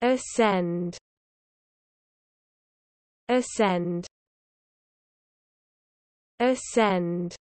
Ascend Ascend Ascend